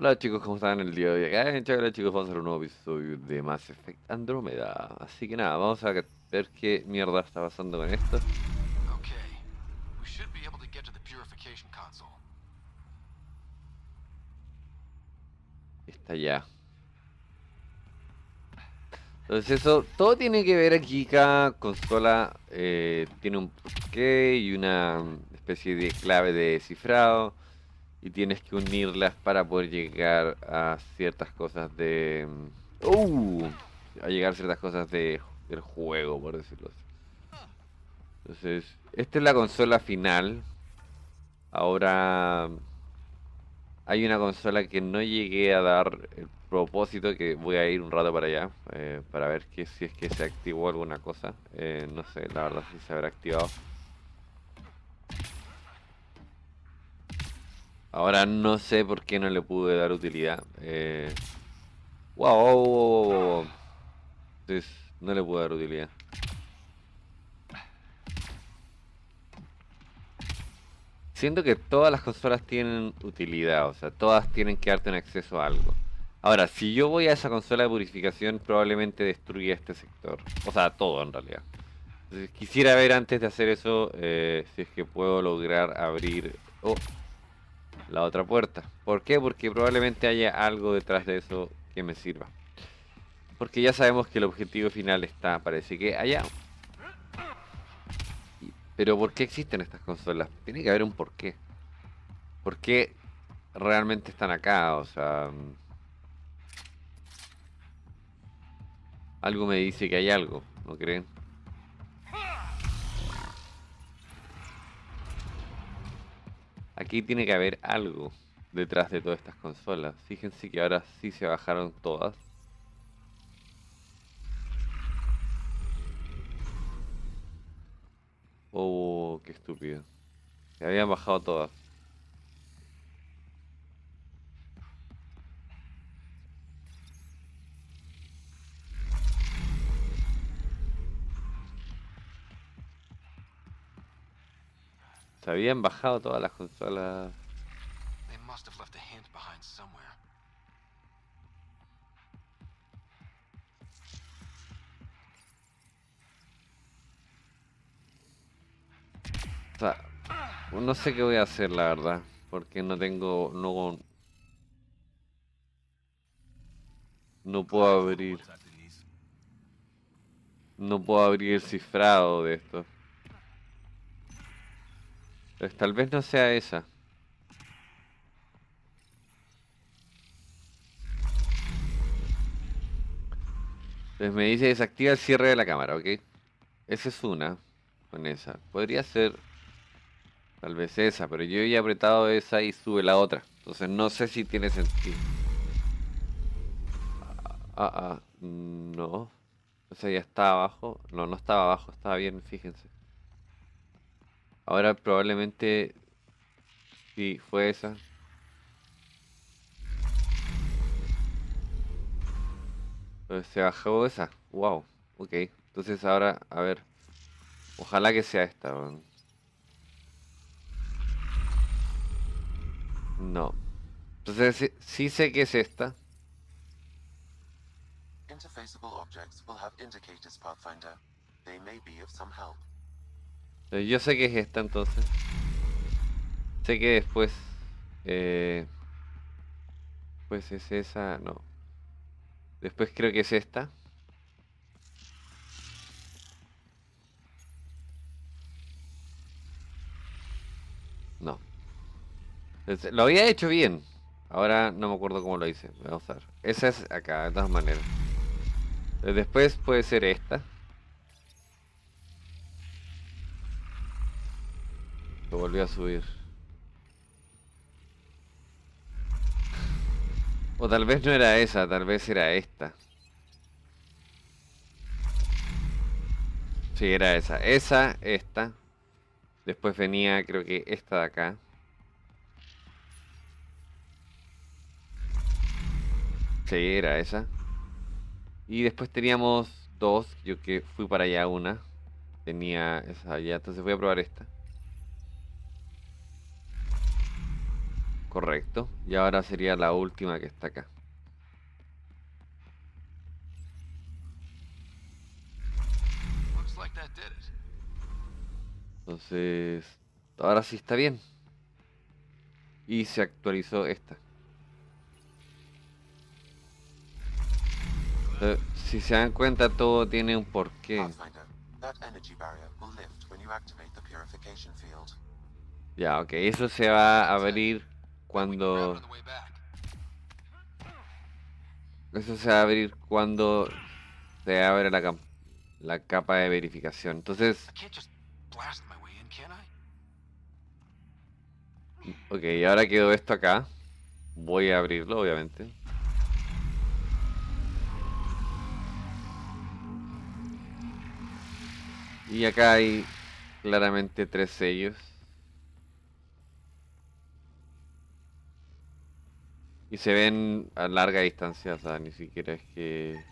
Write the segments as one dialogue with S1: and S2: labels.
S1: Hola chicos, ¿cómo están el día de hoy? Acá en chicos, vamos a hacer un nuevo episodio de Mass Effect Andrómeda. Así que nada, vamos a ver qué mierda está pasando con esto. purification console. Está ya Entonces eso, todo tiene que ver aquí, cada consola eh, tiene un porqué y una especie de clave de cifrado y tienes que unirlas para poder llegar a ciertas cosas de... Mm, uh, a llegar a ciertas cosas de, del juego, por decirlo así. Entonces, esta es la consola final. Ahora hay una consola que no llegué a dar el propósito que voy a ir un rato para allá eh, para ver que si es que se activó alguna cosa. Eh, no sé, la verdad si se habrá activado. Ahora no sé por qué no le pude dar utilidad. Eh, wow, wow, no le pude dar utilidad. Siento que todas las consolas tienen utilidad, o sea, todas tienen que darte un acceso a algo. Ahora, si yo voy a esa consola de purificación, probablemente destruya este sector. O sea, todo en realidad. quisiera ver antes de hacer eso, eh, si es que puedo lograr abrir... Oh la otra puerta. ¿Por qué? Porque probablemente haya algo detrás de eso que me sirva. Porque ya sabemos que el objetivo final está, parece que allá. Pero ¿por qué existen estas consolas? Tiene que haber un porqué. ¿Por qué realmente están acá? O sea... Mm, algo me dice que hay algo, ¿no creen? Aquí tiene que haber algo detrás de todas estas consolas. Fíjense que ahora sí se bajaron todas. Oh, qué estúpido. Se habían bajado todas. Se habían bajado todas las consolas. Pues no sé qué voy a hacer, la verdad, porque no tengo, no, no puedo abrir, no puedo abrir el cifrado de esto. Pues tal vez no sea esa. Entonces pues me dice desactiva el cierre de la cámara, ¿ok? Esa es una, con esa. Podría ser tal vez esa, pero yo he apretado esa y sube la otra. Entonces no sé si tiene sentido. Ah, ah, ah no. O sea, ya está abajo. No, no estaba abajo, estaba bien, fíjense. Ahora probablemente... Sí, fue esa. Se bajó esa. Wow. Ok. Entonces ahora, a ver. Ojalá que sea esta. No. Entonces sí, sé que es esta.
S2: Interfaceable objects will have indicators, Pathfinder. They may be of some help.
S1: Eh, yo sé que es esta entonces. Sé que después... Eh, pues es esa... No. Después creo que es esta. No. Lo había hecho bien. Ahora no me acuerdo cómo lo hice. Vamos a ver. Esa es acá, de todas maneras. Eh, después puede ser esta. Lo volví a subir. O tal vez no era esa, tal vez era esta. Sí, era esa. Esa, esta. Después venía, creo que esta de acá. Sí, era esa. Y después teníamos dos. Yo que fui para allá una. Tenía esa allá. Entonces voy a probar esta. Correcto. Y ahora sería la última que está acá. Entonces, ahora sí está bien. Y se actualizó esta. Eh, si se dan cuenta, todo tiene un porqué. Ya, ok, eso se va a abrir cuando... Eso se va a abrir cuando se abre la, la capa de verificación. Entonces... Ok, ahora quedó esto acá. Voy a abrirlo, obviamente. Y acá hay claramente tres sellos. Y se ven a larga distancia, ni siquiera es que...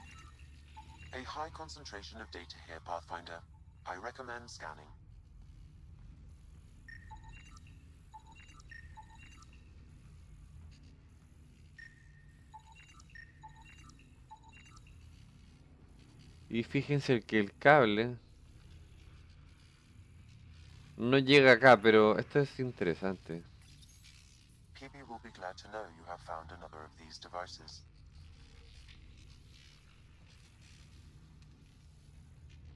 S1: Y fíjense que el cable no llega acá, pero esto es interesante
S2: will be glad to devices.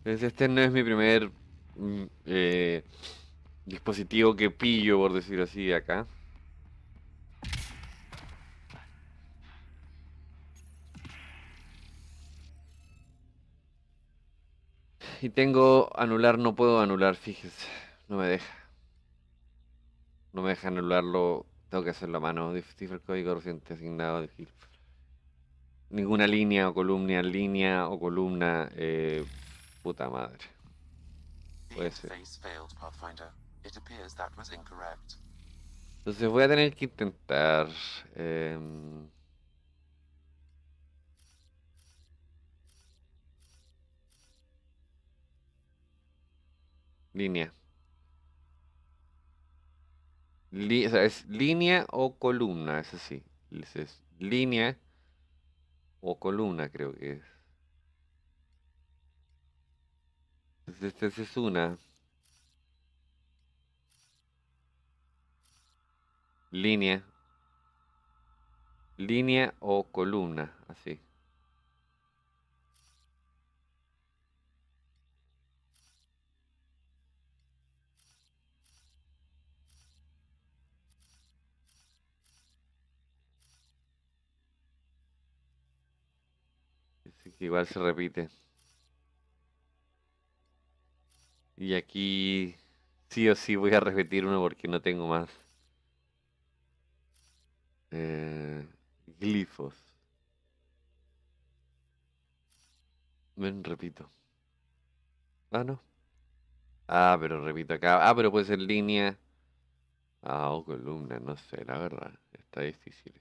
S1: Este no es mi primer mm, eh, dispositivo que pillo, por decir así, acá. Y tengo anular, no puedo anular, fíjese. No me deja. No me deja anularlo tengo que hacerlo a mano. Cifra el código reciente asignado de Ninguna línea o columna, línea o columna. Eh, puta madre. Puede ser. Entonces voy a tener que intentar. Em, línea es línea o columna, es así. Es, línea o columna, creo que es. Esta es una. Línea. Línea o columna, así. igual se repite. Y aquí sí o sí voy a repetir uno porque no tengo más. Eh, glifos. Ven, repito. Ah, no. Ah, pero repito acá. Ah, pero puede ser línea. Ah, o columna, no sé, la verdad. Está difícil.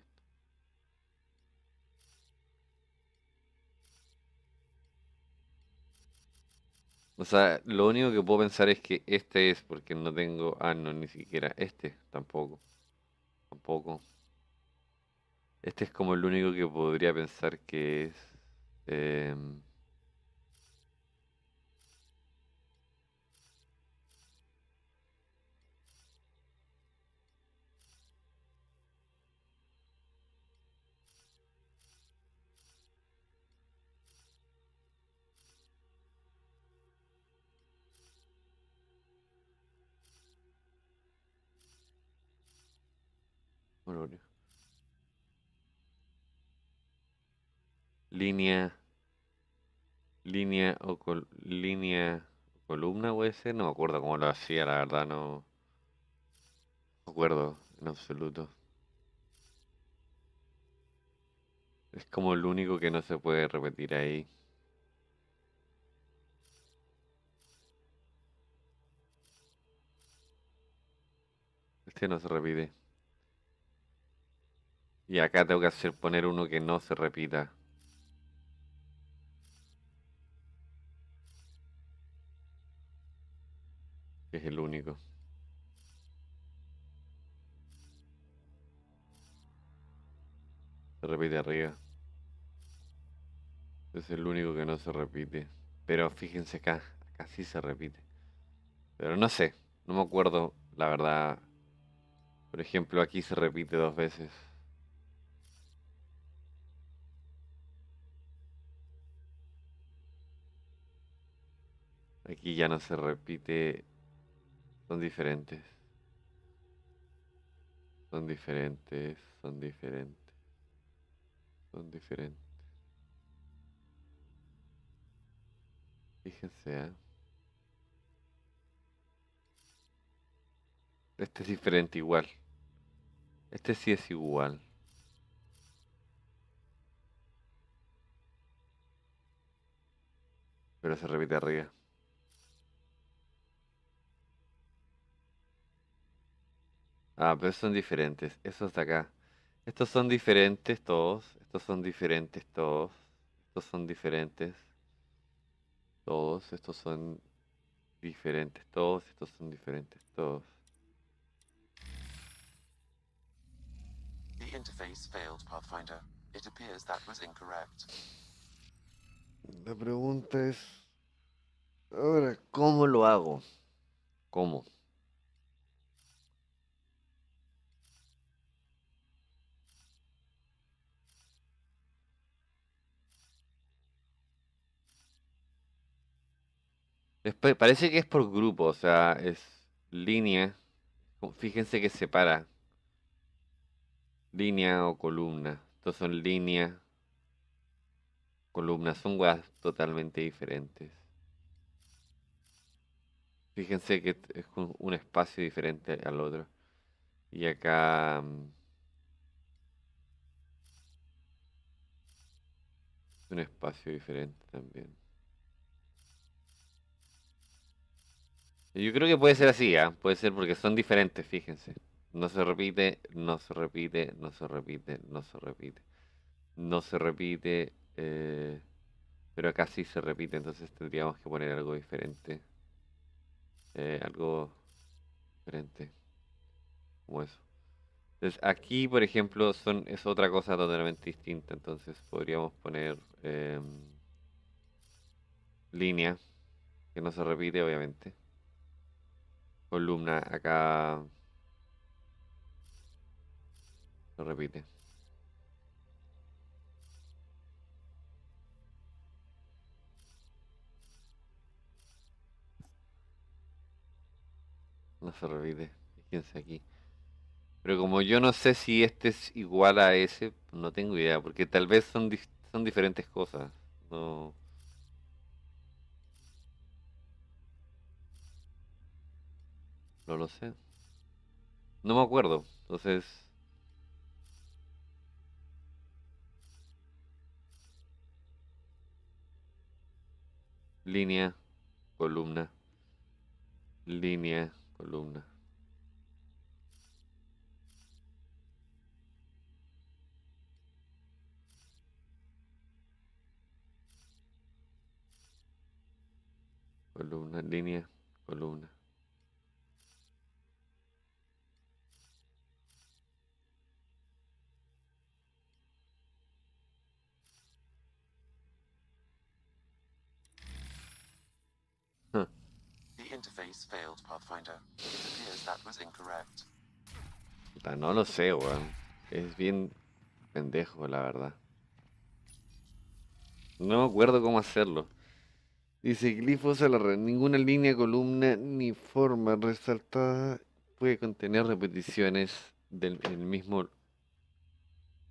S1: O sea, lo único que puedo pensar es que este es, porque no tengo... Ah, no, ni siquiera este, tampoco. Tampoco. Este es como el único que podría pensar que es... Eh... línea, línea o col, línea columna ese no me acuerdo cómo lo hacía, la verdad, no, me acuerdo en absoluto. Es como el único que no se puede repetir ahí. Este no se repite. Y acá tengo que hacer poner uno que no se repita. Es el único. Se repite arriba. Es el único que no se repite. Pero fíjense acá. Acá sí se repite. Pero no sé. No me acuerdo, la verdad. Por ejemplo, aquí se repite dos veces. Aquí ya no se repite son diferentes. Son diferentes, son diferentes. Son diferentes. Fíjense, ¿eh? Este es diferente igual. Este sí es igual. Pero se repite arriba. Ah, pero son diferentes. Esos de acá. Estos son diferentes todos. Estos son diferentes todos. Estos son diferentes. Todos. Estos son diferentes todos. Estos son diferentes todos.
S2: interface Pathfinder. It appears that was
S1: La pregunta es... Ahora, ¿cómo lo hago? ¿Cómo? parece que es por grupo, o sea, es línea. Fíjense que separa. Línea o columna. Estos son línea. Columna. Son weas totalmente diferentes. Fíjense que es un espacio diferente al otro. Y acá... Mm, un espacio diferente también. Yo creo que puede ser así, ¿ah? Puede ser porque son diferentes, fíjense. No se repite, no se repite, no se repite, no se repite. No se repite, eh, pero acá sí se repite, entonces tendríamos que poner algo diferente. Eh, algo diferente. Como eso. aquí, por ejemplo, son, es otra cosa totalmente distinta, entonces podríamos poner em, línea, que no se repite obviamente columna acá lo repite no se repite fíjense aquí pero como yo no sé si este es igual a ese no tengo idea porque tal vez son, son diferentes cosas no No lo sé. No me acuerdo. Entonces... Línea, columna, línea, columna. columna, línea, columna.
S2: interface failed, Pathfinder. It appears that was
S1: no lo sé, weón. Es bien pendejo, la verdad. No me acuerdo cómo hacerlo. Dice glifos a Ninguna línea, columna ni forma resaltada puede contener repeticiones del mismo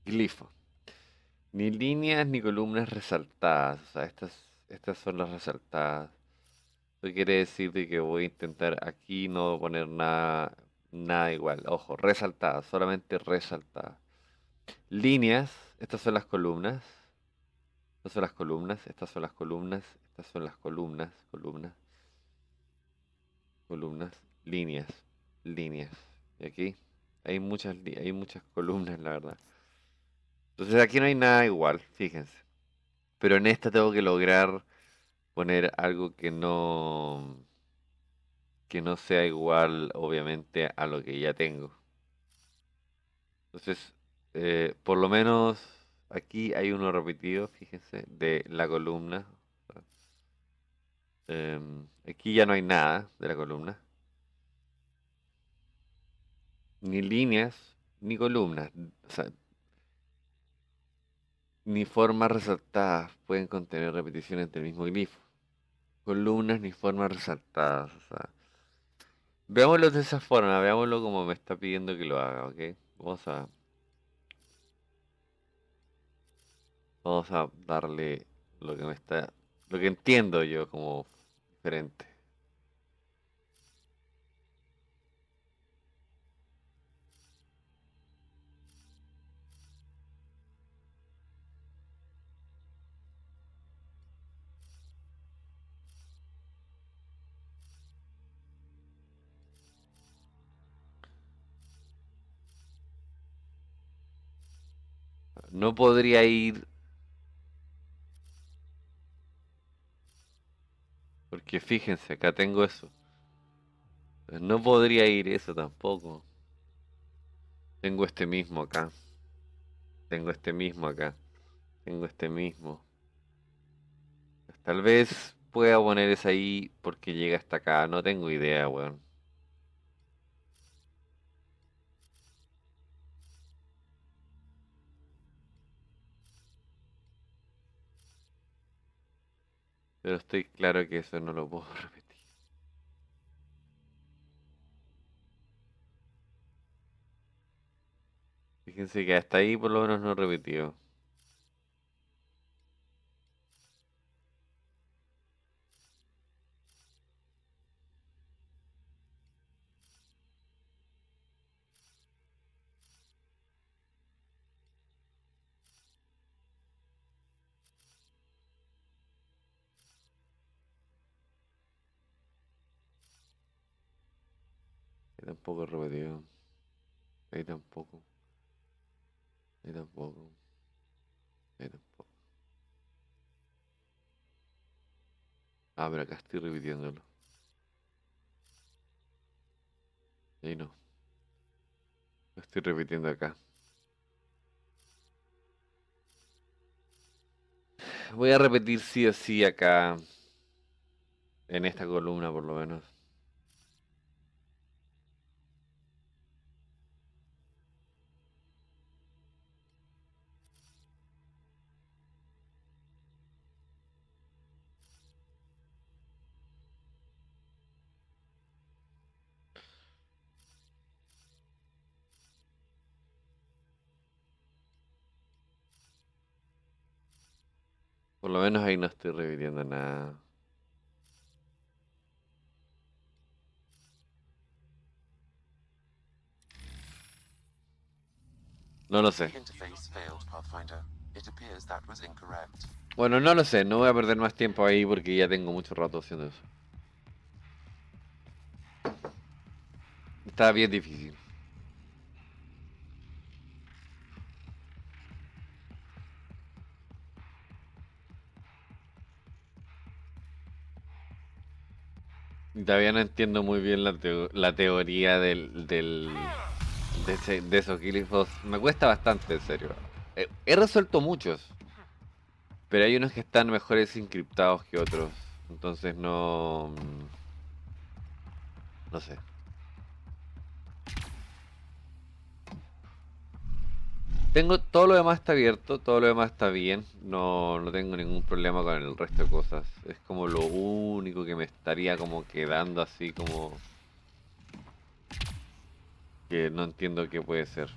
S1: glifo. Ni líneas ni columnas resaltadas. O sea, estas, estas son las resaltadas. Esto quiere decir que voy a intentar aquí no poner nada, nada igual. Ojo, resaltada, solamente resaltada. Líneas, estas son las columnas. Estas son las columnas, estas son las columnas, estas son las columnas, columnas, columnas, líneas, líneas. Y aquí hay muchas, hay muchas columnas, la verdad. Entonces aquí no hay nada igual, fíjense. Pero en esta tengo que lograr poner algo que no que no sea igual obviamente a lo que ya tengo entonces eh, por lo menos aquí hay uno repetido fíjense de la columna em, aquí ya no hay nada de la columna ni líneas ni columnas ni formas resaltadas pueden contener repeticiones del mismo glifo columnas ni formas resaltadas. O sea. Veámoslo de esa forma, veámoslo como me está pidiendo que lo haga, ¿ok? Vamos a... Vamos a darle lo que me está... Lo que entiendo yo como diferente. No podría ir... Porque fíjense, acá tengo eso. Pues no podría ir eso tampoco. Tengo este mismo acá. Tengo este mismo acá. Tengo este mismo. Pues tal vez pueda poner ese ahí porque llega hasta acá. No tengo idea, weón. Pero estoy claro que eso no lo puedo repetir. Fíjense que hasta ahí por lo menos no repetido. tampoco repetido. Ahí tampoco. Ahí tampoco. Ahí tampoco. Ah, pero acá estoy repitiéndolo. Ahí no. Lo estoy repitiendo acá. Voy a repetir sí o sí acá. En esta columna por lo menos. Por lo menos ahí no estoy reviviendo nada. No lo sé. Bueno, no lo sé, no voy a perder más tiempo ahí porque ya tengo mucho rato haciendo eso. Está bien difícil. todavía no entiendo muy bien la, teoría del, de, esos glifos. Me cuesta bastante, en serio. Eh, he, resuelto muchos. Pero hay unos que están mejores encriptados que otros. Entonces no... Mm, no sé. Tengo, todo lo demás está abierto, todo lo demás está bien, no, no tengo ningún problema con el resto de cosas. Es como lo único que me estaría como quedando así como... Que no entiendo qué puede ser.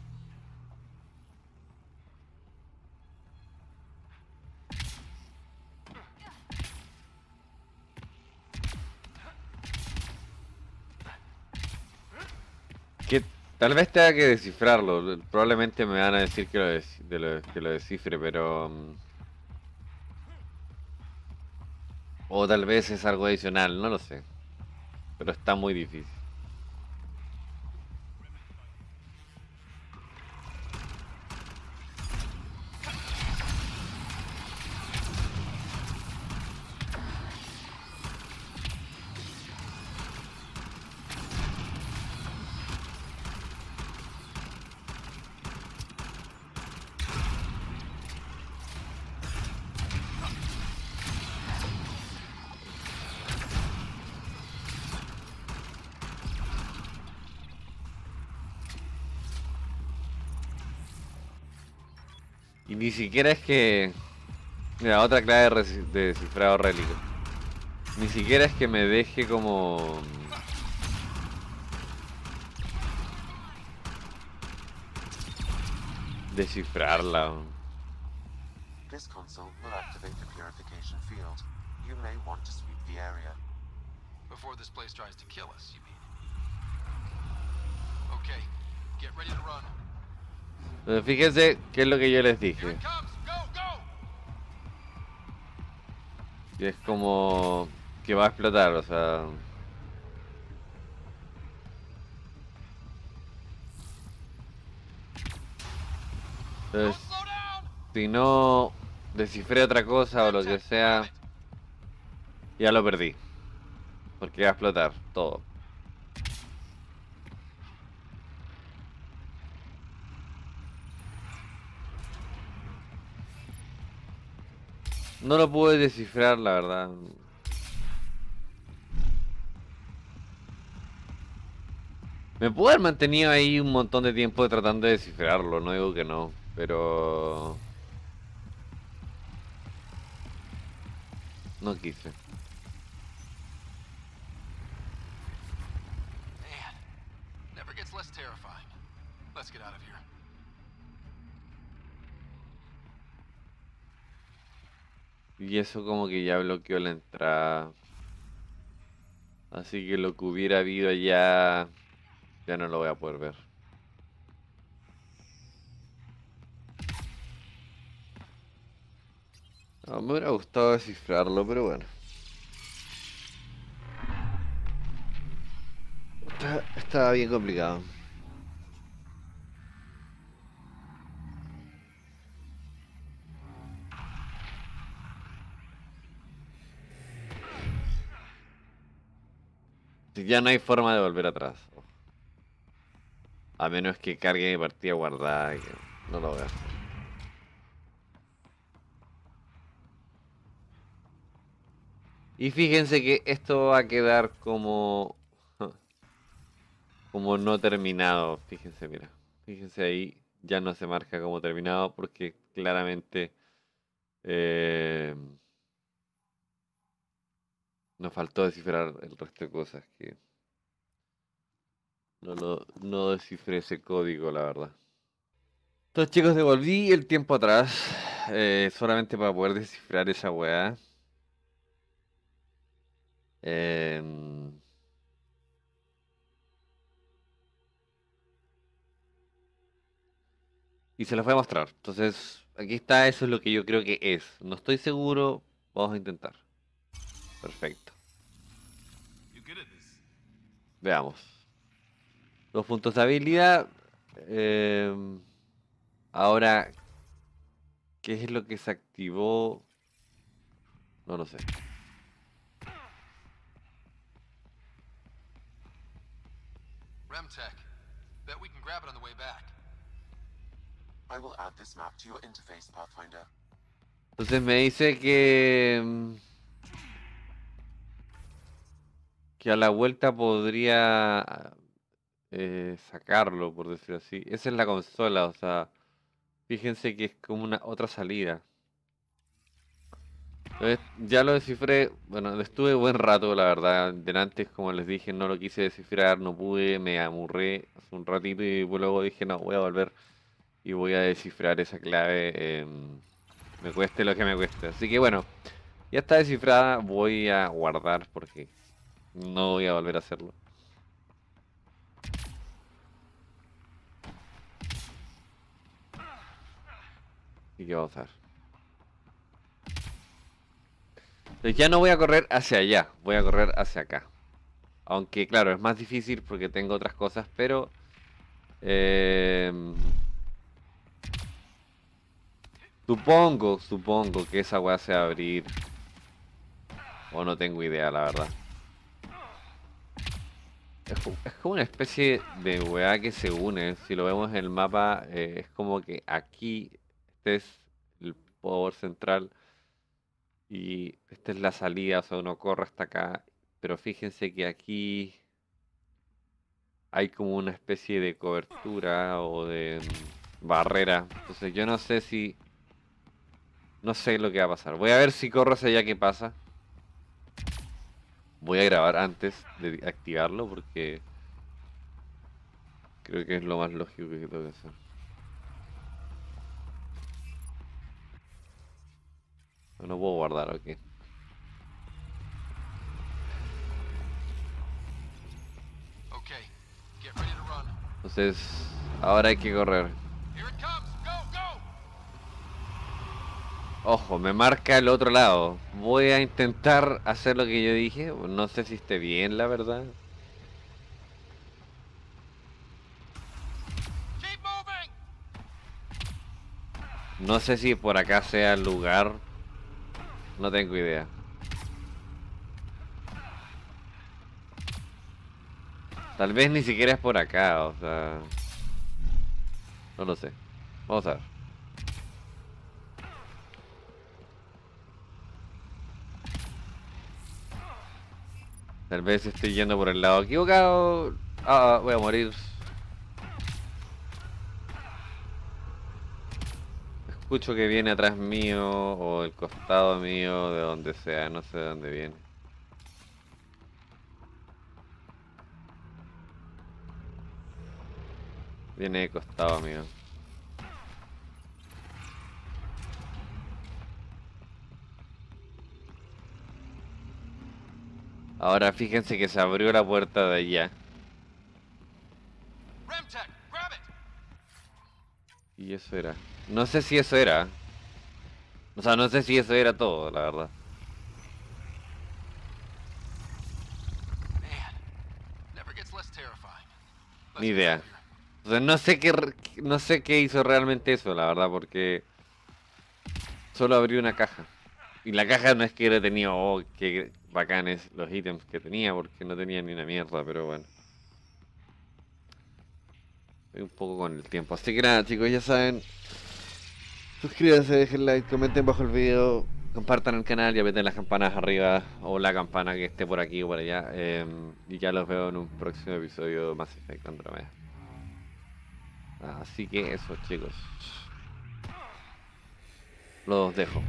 S1: Tal vez tenga que descifrarlo. Probablemente me van a decir que lo, que lo descifre, pero... Mm, o tal vez es algo adicional, no lo sé. Pero está muy difícil. Y ni siquiera es que... Mira, otra clave de cifrado rélico. Ni siquiera es que me deje como... Mm, descifrarla.
S2: This console will activate the purification field. You may want to sweep the area. Before this place tries to kill us, you mean? Okay,
S1: get ready to run. Eh, fíjense qué es lo que yo les dije. Que es como que va a explotar, o sea... Entonces, si no descifré otra cosa o lo que sea, ya lo perdí. Porque va a explotar todo. No lo pude descifrar, la verdad. Me pude haber mantenido ahí un montón de tiempo tratando de descifrarlo, no digo que no, pero... No quise. Y eso como que ya bloqueó la entrada. Así que lo que hubiera habido allá ya no lo voy a poder ver. No, me hubiera gustado descifrarlo, pero bueno. estaba bien complicado. ya no hay forma de volver atrás. A menos que cargue mi partida guardada. Que no lo voy Y fíjense que esto va a quedar como... Como no terminado. Fíjense, mira. Fíjense ahí. Ya no se marca como terminado porque claramente... Eh, nos faltó descifrar el resto de cosas que. No, no, descifré ese código, la verdad. Entonces, chicos, devolví el tiempo atrás. Eh, solamente para poder descifrar esa weá. Em, y se los voy a mostrar. Entonces, aquí está, eso es lo que yo creo que es. No estoy seguro, vamos a intentar. Perfecto. Veamos. Los puntos de habilidad. Eh, ahora, ¿qué es lo que se activó? No lo sé. Remtech. Bet we can grab it on the way back.
S2: I will add this map to your interface, Pathfinder.
S1: Entonces me dice que em, que a la vuelta podría eh, sacarlo, por decirlo así. Esa es la consola, o sea, fíjense que es como una otra salida. ya lo descifré, bueno, estuve buen rato, la verdad. antes, como les dije, no lo quise descifrar, no pude, me amurré hace un ratito y pues luego dije, no, voy a volver y voy a descifrar esa clave, me cueste lo que me cueste. Así que bueno, ya está descifrada, voy a guardar porque no voy a volver a hacerlo. ¿Y qué vamos a hacer? ya no voy a correr hacia allá, voy a correr hacia acá. Aunque claro, es más difícil porque tengo otras cosas, pero... Em, supongo, supongo que esa weá se va a abrir. O no tengo idea, la verdad. Es como una especie de weá que se une. Si lo vemos en el mapa, eh, es como que aquí este es el poder central y esta es la salida, o sea, uno corre hasta acá. Pero fíjense que aquí hay como una especie de cobertura o de mm, barrera. Entonces yo no sé si... No sé lo que va a pasar. Voy a ver si corro hacia allá que pasa voy a grabar antes de activarlo porque creo que es lo más lógico que tengo que hacer. No, puedo guardar, ok. Entonces, ahora hay que correr. Ojo, me marca el otro lado. Voy a intentar hacer lo que yo dije. No sé si esté bien, la verdad. No sé si por acá sea el lugar. No tengo idea. Tal vez ni siquiera es por acá, o sea... No lo sé. Vamos a ver. Tal vez estoy yendo por el lado equivocado. Ah, voy a morir. Escucho que viene atrás mío o el costado mío, de donde sea, no sé de dónde viene. Viene de costado mío. Ahora fíjense que se abrió la puerta de allá. Y eso era. No sé si eso era. O sea, no sé si eso era todo, la verdad. Ni idea. O sea, no sé qué no sé qué hizo realmente eso, la verdad, porque solo abrió una caja. Y la caja no es que le tenía oh, que bacanes los ítems que tenía, porque no tenía ni una mierda, pero bueno. Estoy un poco con el tiempo. Así que nada, chicos, ya saben. Suscríbanse, dejen like, comenten bajo el video, compartan el canal y apeten las campanas arriba o la campana que esté por aquí o por allá. Em, y ya los veo en un próximo episodio Más Mass Effect Andromeda. Así que eso, chicos. Los dejo.